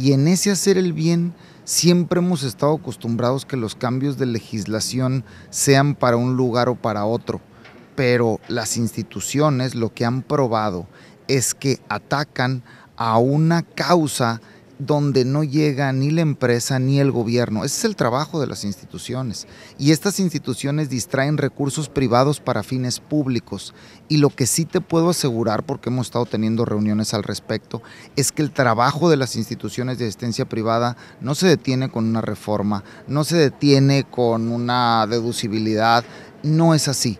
Y en ese hacer el bien siempre hemos estado acostumbrados que los cambios de legislación sean para un lugar o para otro. Pero las instituciones lo que han probado es que atacan a una causa donde no llega ni la empresa ni el gobierno. Ese es el trabajo de las instituciones. Y estas instituciones distraen recursos privados para fines públicos. Y lo que sí te puedo asegurar, porque hemos estado teniendo reuniones al respecto, es que el trabajo de las instituciones de asistencia privada no se detiene con una reforma, no se detiene con una deducibilidad, no es así